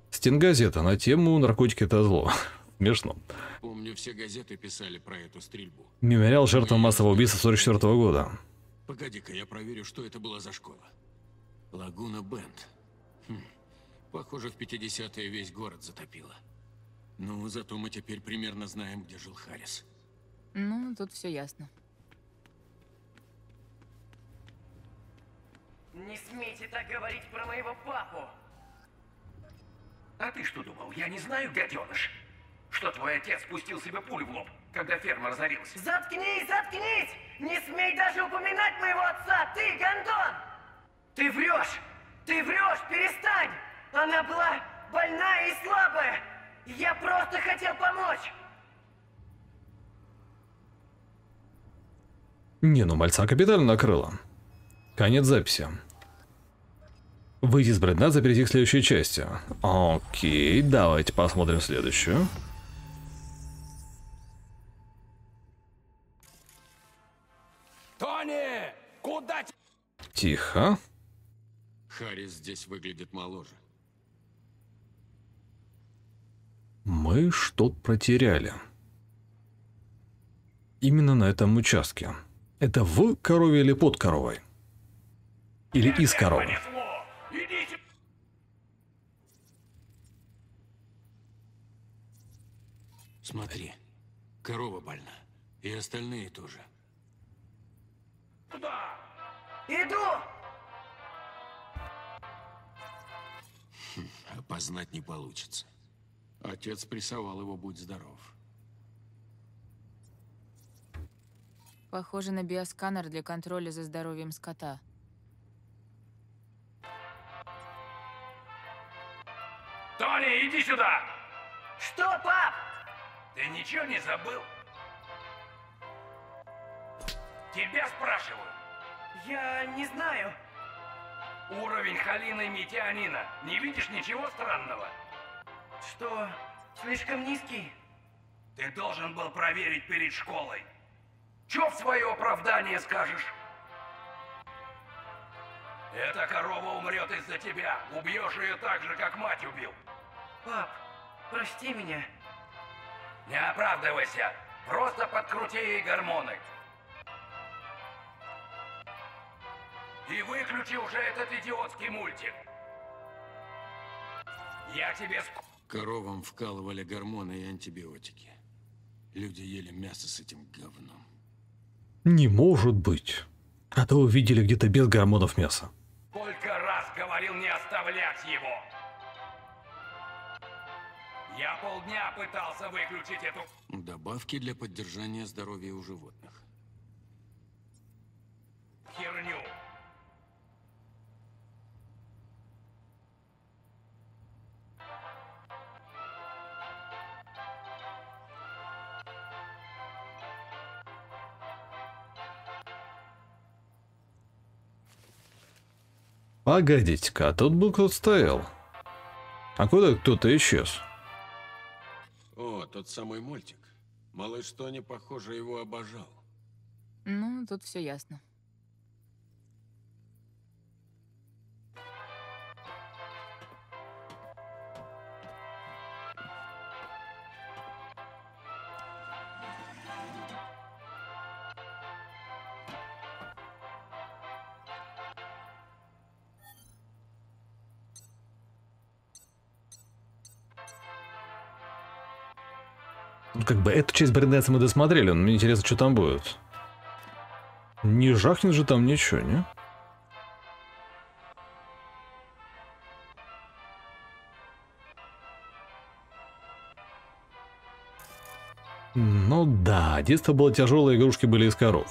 Стенгазета на тему «Наркотики – это зло». Смешно. Помню, все газеты писали про эту стрельбу. Мемориал жертвам массового убийства 44 -го года. Погоди-ка, я проверю, что это была за школа. Лагуна Бенд. Хм. Похоже, в 50-е весь город затопило. Ну, зато мы теперь примерно знаем, где жил Харрис. Ну, тут все ясно. Не смейте так говорить про моего папу! А ты что думал, я не знаю, гаденыш? Что твой отец спустил себе пулю в лоб, когда ферма разорилась? Заткнись, заткнись! Не смей даже упоминать моего отца, ты, гондон! Ты врешь! Ты врешь, перестань! Она была больная и слабая! Я просто хотел помочь! Не, ну мальца капитально накрыла. Конец записи. Выйти из предназа, перейти к следующей части. Окей, давайте посмотрим следующую. Тони! Куда Тихо. Харрис здесь выглядит моложе. Мы что-то протеряли. Именно на этом участке. Это в корове или под коровой? Или из коровы? Смотри, корова больна. И остальные тоже. Туда! Иду! Хм, опознать не получится. Отец прессовал его, будь здоров. Похоже на биосканер для контроля за здоровьем скота. Тони, иди сюда! Что, пап? Ты ничего не забыл? Тебя спрашиваю. Я не знаю. Уровень Халины и Не видишь ничего странного? Что, слишком низкий? Ты должен был проверить перед школой. Чё в свое оправдание скажешь? Эта корова умрет из-за тебя. Убьешь ее так же, как мать убил. Пап, прости меня. Не оправдывайся. Просто подкрути ей гормоны. И выключи уже этот идиотский мультик. Я тебе... Коровам вкалывали гормоны и антибиотики. Люди ели мясо с этим говном. Не может быть. А то увидели где-то без гормонов мясо. Сколько раз говорил не оставлять его. Я полдня пытался выключить эту... Добавки для поддержания здоровья у животных. Херню. Погодите-ка, а тут был кто-то стоял. А куда кто-то исчез? тот самый мультик. Малыш Тони, похоже, его обожал. Ну, тут все ясно. Ну, как бы эту часть бренденса мы досмотрели, но мне интересно, что там будет. Не жахнет же там ничего, не? Ну да, детство было тяжелое, игрушки были из коров.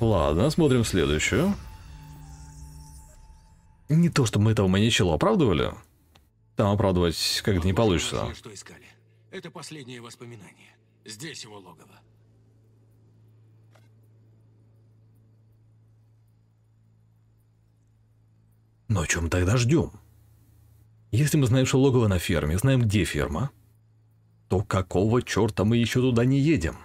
Ладно, смотрим следующую. Не то, чтобы мы этого маньячила оправдывали. Там оправдывать как-то не получится. Что искали. Это последнее воспоминание. Здесь его логово. Но чем тогда ждем? Если мы знаем, что логово на ферме, знаем, где ферма, то какого черта мы еще туда не едем?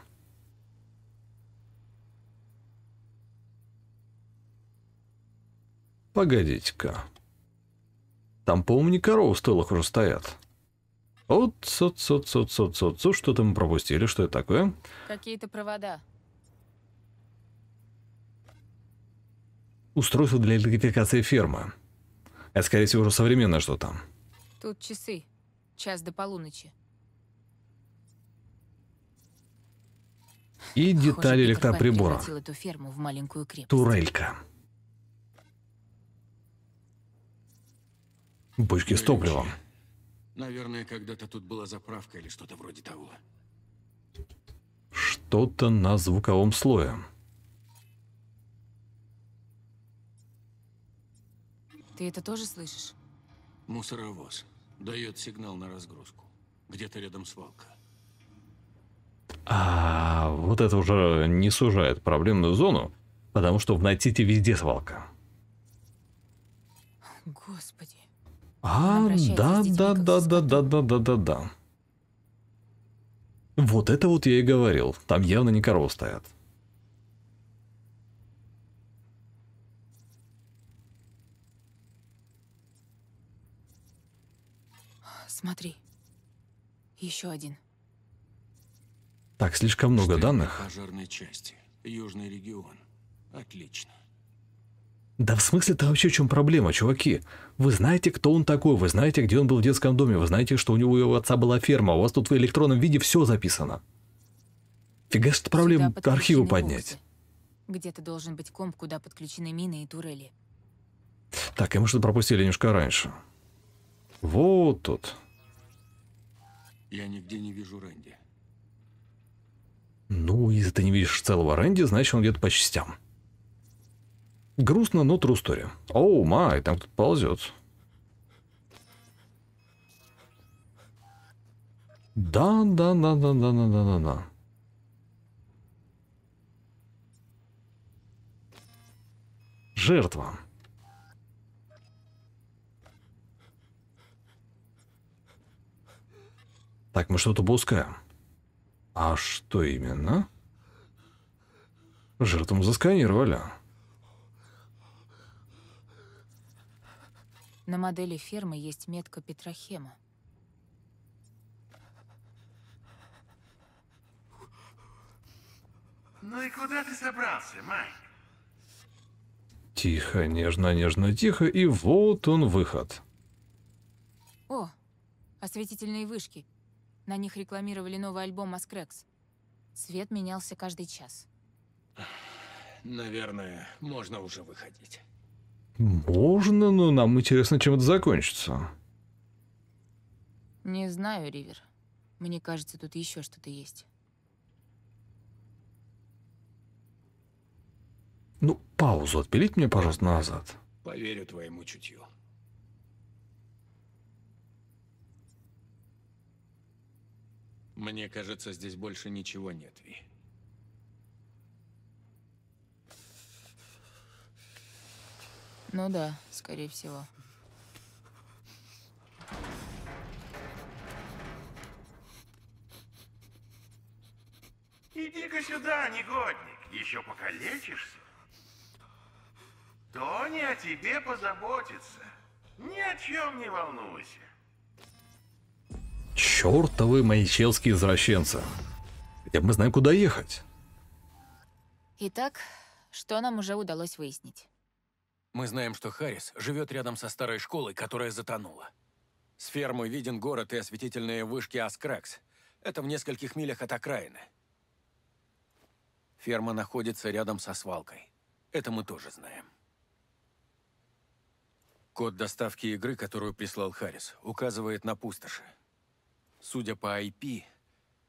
Погодите-ка. Там, по-моему, не коровы в стойлах уже стоят. От, сот, сот, сот, сот, сот, сот, что-то мы пропустили, что это такое? Какие-то провода. Устройство для электрификации фермы. Это, скорее всего, уже современное что там. Тут часы. Час до полуночи. И детали электроприбора. Эту ферму в маленькую крепость. Турелька. Бычки с топливом. Наверное, когда-то тут была заправка или что-то вроде того. Что-то на звуковом слое. Ты это тоже слышишь? Мусоровоз. Дает сигнал на разгрузку. Где-то рядом свалка. А, вот это уже не сужает проблемную зону, потому что в Найтите везде свалка. Господи. А, да, да, да, да, да, да, да, да, да. Вот это вот я и говорил. Там явно не коровы стоят. Смотри. Еще один. Так, слишком много Штаб данных. Пожарной части. Южный регион. Отлично. Да в смысле-то вообще в чем проблема, чуваки? Вы знаете, кто он такой, вы знаете, где он был в детском доме, вы знаете, что у него у его отца была ферма, у вас тут в электронном виде все записано. Фига что проблем архивы поднять. Где-то должен быть комп, куда подключены мины и турели. Так, я может что-то пропустили немножко раньше. Вот тут. Я нигде не вижу Рэнди. Ну, если ты не видишь целого Рэнди, значит он где-то по частям. Грустно, но true story. Оу, oh, май, там кто-то ползет. Да, да, да, да, да, да, да, да, да. Жертва. Так, мы что-то упускаем. А что именно? Жертву мы засканировали. На модели фермы есть метка Петрохема. Ну и куда ты собрался, Майк? Тихо, нежно, нежно, тихо, и вот он выход. О, осветительные вышки. На них рекламировали новый альбом Аскрекс. Свет менялся каждый час. Наверное, можно уже выходить. Можно, но нам интересно, чем это закончится. Не знаю, Ривер. Мне кажется, тут еще что-то есть. Ну, паузу отпилить мне, пожалуйста, назад. Поверю твоему чутью. Мне кажется, здесь больше ничего нет, Ви. Ну да, скорее всего. Иди-ка сюда, негодник, еще покалечишься. Тони о тебе позаботится. Ни о чем не волнуйся. Чёртовы маничелские извращенцы. Хотя мы знаем, куда ехать. Итак, что нам уже удалось выяснить? Мы знаем, что Харрис живет рядом со старой школой, которая затонула. С фермы виден город и осветительные вышки Аскракс. Это в нескольких милях от окраины. Ферма находится рядом со свалкой. Это мы тоже знаем. Код доставки игры, которую прислал Харрис, указывает на пустоши. Судя по IP,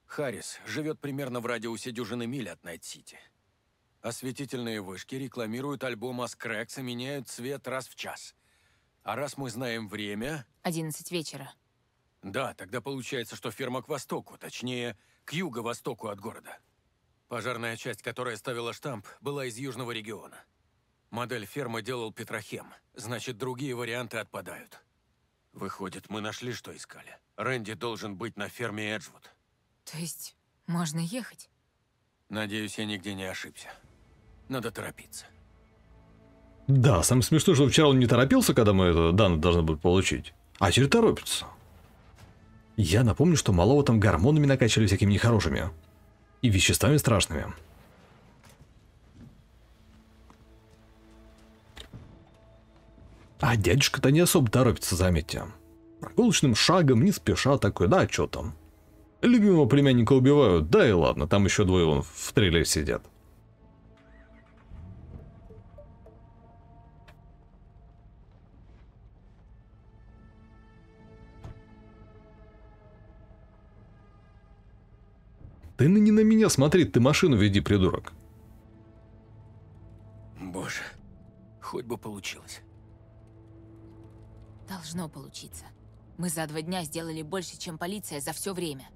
Харрис живет примерно в радиусе дюжины миль от Найт-Сити. Осветительные вышки рекламируют альбом Аскрекс и меняют цвет раз в час. А раз мы знаем время... 11 вечера. Да, тогда получается, что ферма к востоку, точнее, к юго-востоку от города. Пожарная часть, которая ставила штамп, была из южного региона. Модель фермы делал Петрохем, значит, другие варианты отпадают. Выходит, мы нашли, что искали. Рэнди должен быть на ферме Эджвуд. То есть, можно ехать? Надеюсь, я нигде не ошибся. Надо торопиться. Да, сам смешно, что вчера он не торопился, когда мы это данные должны были получить. А теперь торопится. Я напомню, что малого там гормонами накачали всякими нехорошими. И веществами страшными. А дядюшка-то не особо торопится, заметьте. Прогулочным шагом, не спеша, такой, да, а что там. Любимого племянника убивают, да и ладно, там еще двое вон в трейлере сидят. Ты не на меня смотри, ты машину веди, придурок. Боже, хоть бы получилось. Должно получиться. Мы за два дня сделали больше, чем полиция за все время.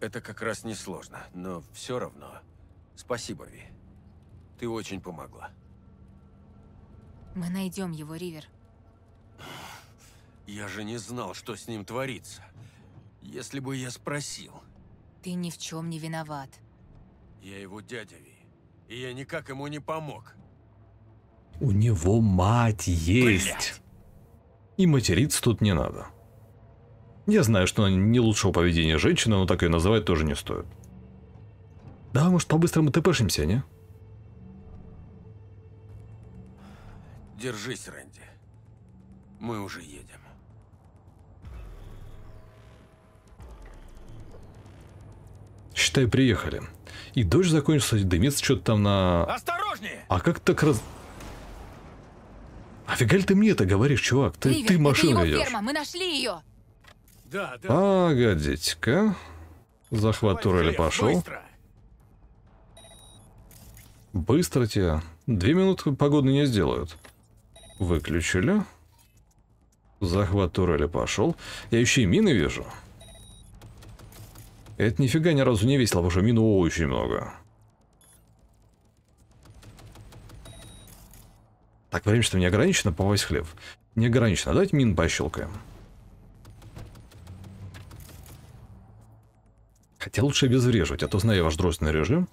Это как раз несложно, но все равно. Спасибо, Ви. Ты очень помогла. Мы найдем его, Ривер. Я же не знал, что с ним творится. Если бы я спросил... Ты ни в чем не виноват. Я его дядя Ви, и я никак ему не помог. У него мать есть. Блять. И материться тут не надо. Я знаю, что она не лучшего поведения женщины, но так ее называть тоже не стоит. Да, может, по-быстрому тпшимся, не? Держись, Рэнди. Мы уже едем. Считай, приехали. И дождь закончился, дымится что-то там на... Осторожнее! А как так раз... Офигаль а ты мне это говоришь, чувак? Ты, Ривер, ты машину это его ведешь. Ферма. Мы нашли ее. Да, да. Погодите-ка. Захват турели пошел. Быстро. быстро тебя. Две минуты погоды не сделают. Выключили. Захват турели пошел. Я еще и мины вижу. Это нифига ни разу не весело, потому что мин очень много. Так, время что не ограничено, попасть хлеб. Не ограничено. Давайте мин пощелкаем. Хотя лучше обезвреживать, а то знаю ваш дрозный режим.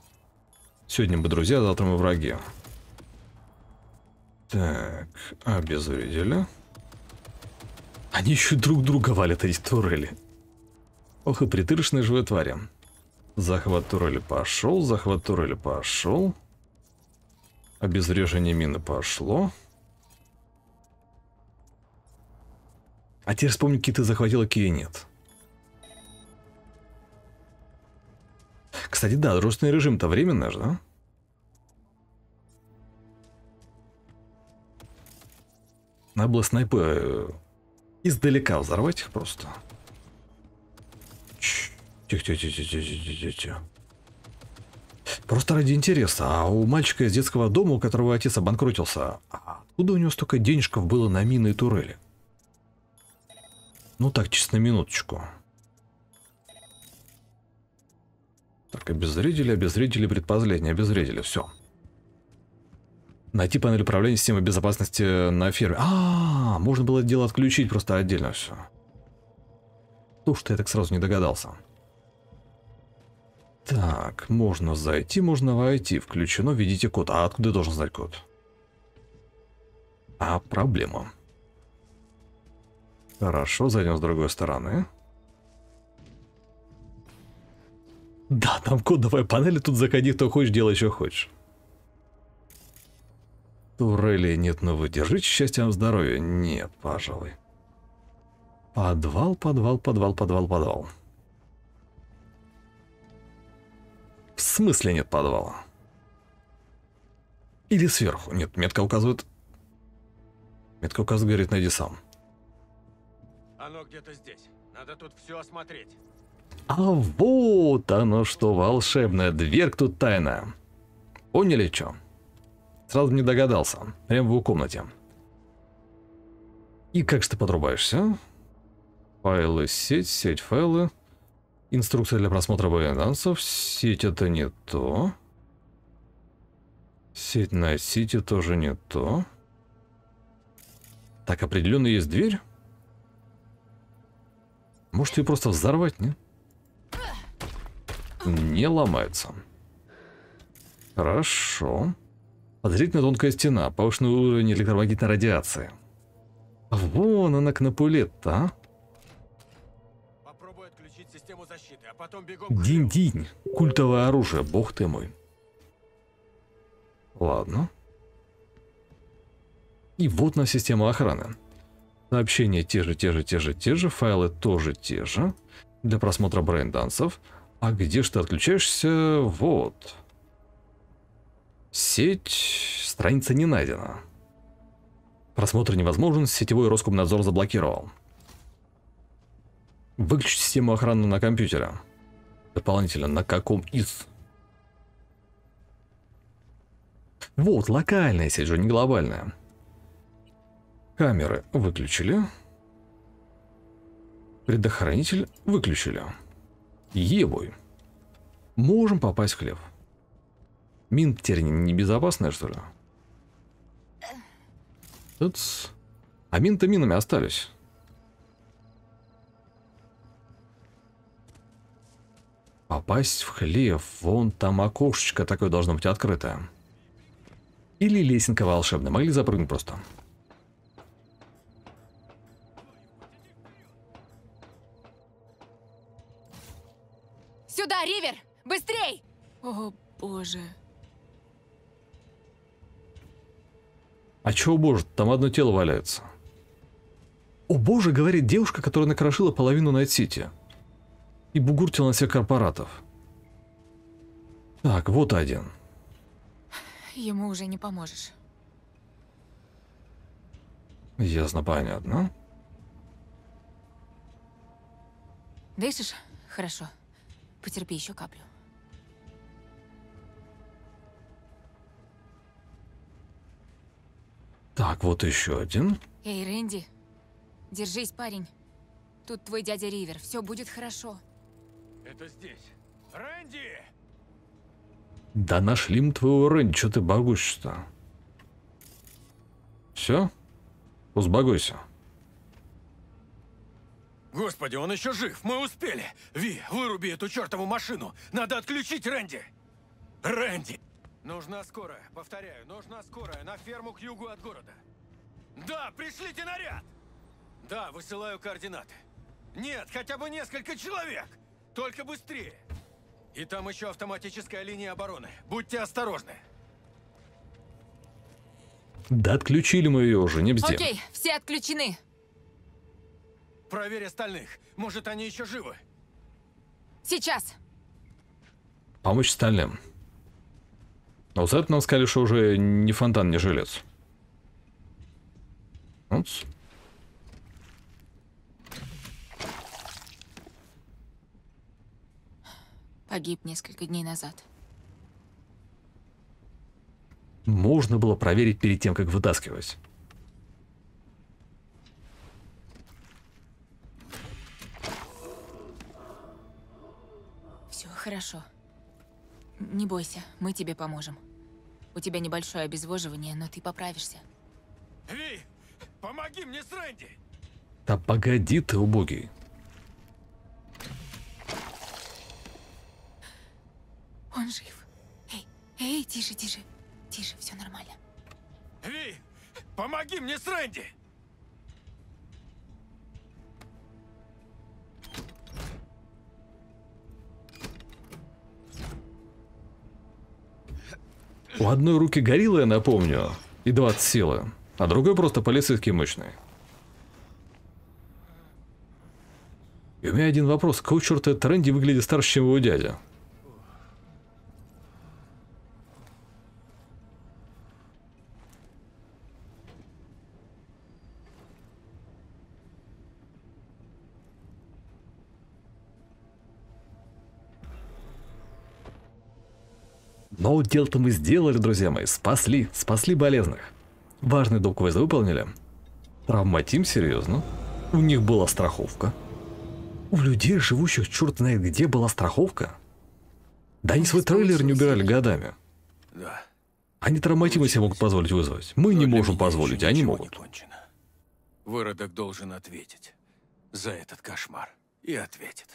Сегодня мы друзья, а завтра мы враги. Так, обезвредили. Они еще друг друга валят, эти турели. Ох и притырышные живые твари. Захват турели пошел, захват турели пошел. Обезвреживание мины пошло. А теперь вспомни, какие ты захватил, а какие нет. Кстати, да, дружественный режим-то временный же, да? Надо было снайпы э, издалека взорвать их просто. Тихо-тихо-тихо-тихо-тихо-тихо. Просто ради интереса. А у мальчика из детского дома, у которого отец обанкротился, откуда у него столько денежков было на мины и турели? Ну так, честно, минуточку. Так, обезвредили, обезвредили, предпоследнее, обезвредили, все. Найти панель управления системы безопасности на ферме. А, -а, а, можно было дело отключить просто отдельно все. То, что я так сразу не догадался. Так, можно зайти, можно войти. Включено, видите код. А откуда я должен знать код? А, проблема. Хорошо, зайдем с другой стороны. Да, там кодовая панель, тут заходи, кто хочешь, делай, что хочешь. Турели нет, но вы держите счастьем здоровья. Нет, пожалуй. Подвал, подвал, подвал, подвал, подвал. В смысле нет подвала? Или сверху? Нет, метка указывает... Метка указывает, говорит, найди сам. Оно где-то здесь. Надо тут все осмотреть. А вот оно что, волшебная дверь тут тайная. Поняли, что? Сразу не догадался. Прямо в комнате. И как же ты подрубаешься? А? Файлы, сеть, сеть, файлы. Инструкция для просмотра байлансов. Сеть это не то. Сеть на сети тоже не то. Так, определенно есть дверь. Может ее просто взорвать, не? Не ломается. Хорошо. Подозрительно тонкая стена, повышенный уровень электромагнитной радиации. А вон она, к то а? Динь-динь. Культовое оружие, бог ты мой. Ладно. И вот на систему охраны. Сообщения те же, те же, те же, те же, файлы тоже те же. Для просмотра брейндансов. А где же ты отключаешься? Вот. Сеть. Страница не найдена. Просмотр невозможен, сетевой Роскомнадзор заблокировал. Выключить систему охраны на компьютере. Дополнительно, на каком из? Вот, локальная сеть же, не глобальная. Камеры выключили. Предохранитель выключили. Ебой. Можем попасть в хлеб. Мин теперь небезопасная, что ли? Тут... А минты минами остались. Попасть в хлев, вон там окошечко такое должно быть открыто. Или лесенка волшебная, могли запрыгнуть просто. Сюда, Ривер! Быстрей! О, боже. А чего боже, там одно тело валяется. О боже, говорит девушка, которая накрошила половину Найт-Сити и бугуртил на всех корпоратов. Так, вот один. Ему уже не поможешь. Ясно, понятно. Дышишь? Хорошо. Потерпи еще каплю. Так, вот еще один. Эй, Рэнди, держись, парень. Тут твой дядя Ривер, все будет хорошо. Это здесь. Рэнди! Да нашли мы твоего Рэнди, что ты багуешь-то? Все? Узбагуйся. Господи, он еще жив, мы успели. Ви, выруби эту чертову машину. Надо отключить Рэнди. Рэнди! Нужна скорая, повторяю, нужна скорая на ферму к югу от города. Да, пришлите наряд! Да, высылаю координаты. Нет, хотя бы несколько человек! Только быстрее! И там еще автоматическая линия обороны. Будьте осторожны. Да отключили мы ее уже, не бзде. Окей, все отключены. Проверь остальных. Может, они еще живы. Сейчас. Помочь остальным. Но за это нам сказали, что уже не фонтан, не жилец. Вот. Погиб несколько дней назад. Можно было проверить перед тем, как вытаскивать. Все хорошо. Не бойся, мы тебе поможем. У тебя небольшое обезвоживание, но ты поправишься. Ви, помоги мне с Рэнди! Да погоди ты, убогий. Он жив. Эй, эй, тише, тише. Тише, все нормально. Ви, помоги мне с Рэнди! У одной руки горилла, я напомню, и 20 силы, а другой просто полицейский мощный. И у меня один вопрос, какого черта Тренди выглядит старше, чем его дядя? Но дело-то мы сделали, друзья мои, спасли, спасли болезных. Важный долг вы выполнили. Травматим серьезно. У них была страховка. У людей, живущих черт знает где, была страховка. Да они свой трейлер не убирали годами. Да. Они травматимы себе могут позволить вызвать. Мы Но не можем позволить, они могут. Выродок должен ответить за этот кошмар. И ответит.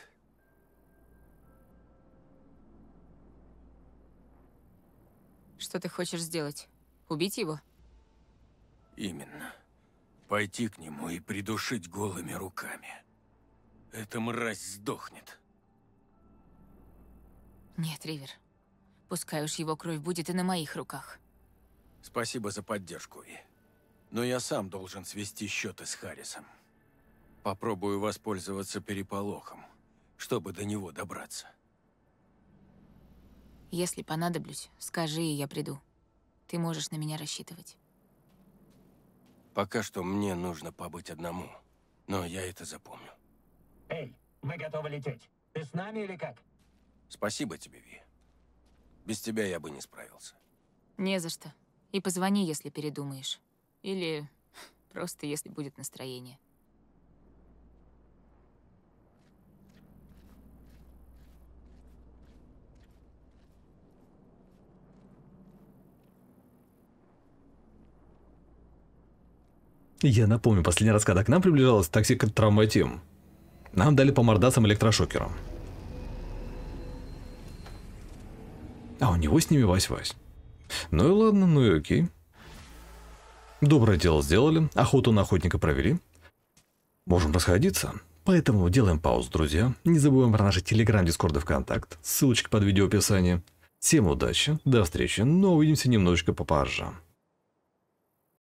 Что ты хочешь сделать? Убить его? Именно. Пойти к нему и придушить голыми руками. Эта мразь сдохнет. Нет, Ривер. Пускай уж его кровь будет и на моих руках. Спасибо за поддержку, Ви. Но я сам должен свести счеты с Харрисом. Попробую воспользоваться переполохом, чтобы до него добраться. Если понадоблюсь, скажи, и я приду. Ты можешь на меня рассчитывать. Пока что мне нужно побыть одному, но я это запомню. Эй, мы готовы лететь. Ты с нами или как? Спасибо тебе, Ви. Без тебя я бы не справился. Не за что. И позвони, если передумаешь. Или просто если будет настроение. Я напомню, последний раз, когда к нам приближалась токсика травматим, нам дали по мордасам электрошокером. А у него с ними вась-вась. Ну и ладно, ну и окей. Доброе дело сделали, охоту на охотника провели. Можем расходиться. Поэтому делаем паузу, друзья. Не забываем про наши Телеграм, Дискорд и ВКонтакт. Ссылочки под видео в описании. Всем удачи, до встречи, но ну, увидимся немножечко попозже.